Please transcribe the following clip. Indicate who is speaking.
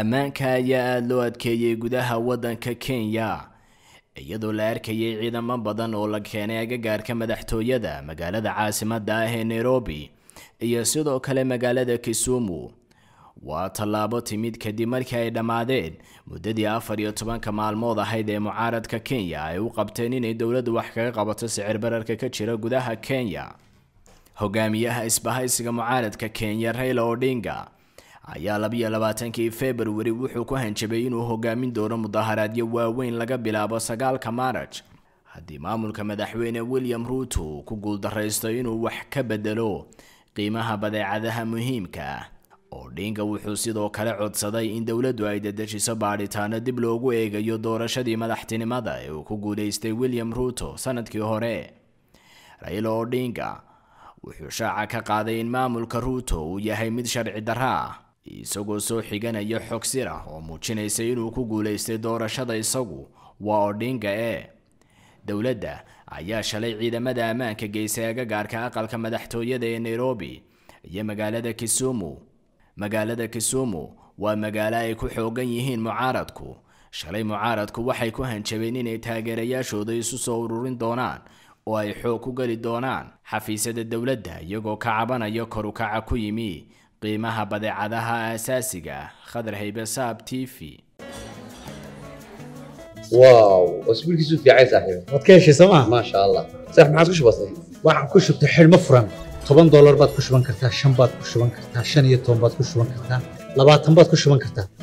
Speaker 1: ammaanka ayaa aada loo adkeeyey gudaha waddanka kenya iyadoo la arkayay ciidamo badan oo la keenay agagaarka madaxtooyada magaalada caasimadda ah ee nairobi iyo sidoo kale magaalada kisumu waa tallaabo timid kadib markii ay dhammaadeen muddadii afar iyo tobanka maalmood ahayd ee mucaaradka kenya ay u qabteen inay dowladdu wax kaga qabato sicir bararka ka jira gudaha kenya hogaamiyaha isbahaysiga mucaaradka kenya raila odhinga ayaa labiyo labaatankii februari wuxuu ku hanjabay inuu hogaamin doono mudaharaadyo waaweyn laga bilaabo sagaalka maaraj haddii maamulka madaxweyne william ruuto uu ku guuldaraysto inuu wax ka bedelo qiimaha badeecadaha muhiimka ah odhinga wuxuu sidoo kale codsaday in dowladdu ay dadejiso baadhitaano dib loogu eegayo doorashadii madaxtinimada ee uu ku guulaystay william ruuto sanadkii hore raila odhinga wuxuu shaaca ka qaaday in maamulka ruuto uu yahay mid sharci darra ah isagoo soo xiganaya xog sir ah oo muujinaysa inuu ku guulaystay doorashada isagu waa odhinga e dowladda ayaa shalay ciidamada ammaanka geysay agagaarka aqalka madaxtooyada ee nairobi iyo magaalada kisumu magaalada kisumu waa magaalo ay ku xoogan yihiin mucaaradku shalay mucaaradku waxay ku hanjabeen inay taageerayaashooda isu soo ururin doonaan oo ay xoog ku geli doonaan xafiisyada dowladda iyagoo ka cabanaya korukaca ku yimi qiimaha badeecadaha aasaasiga ah, khadar haybe saab t v واو اسبوعك يسوف في عايز صاحبي ما تكيش سما ما شاء الله صح ما waxaan ku shubtay xil furan toban doolar baad ku shuban kartaa shan baad ku shuban kartaa shan iyo toban baad ku shuban kartaa labaatan baad ku shuban kartaa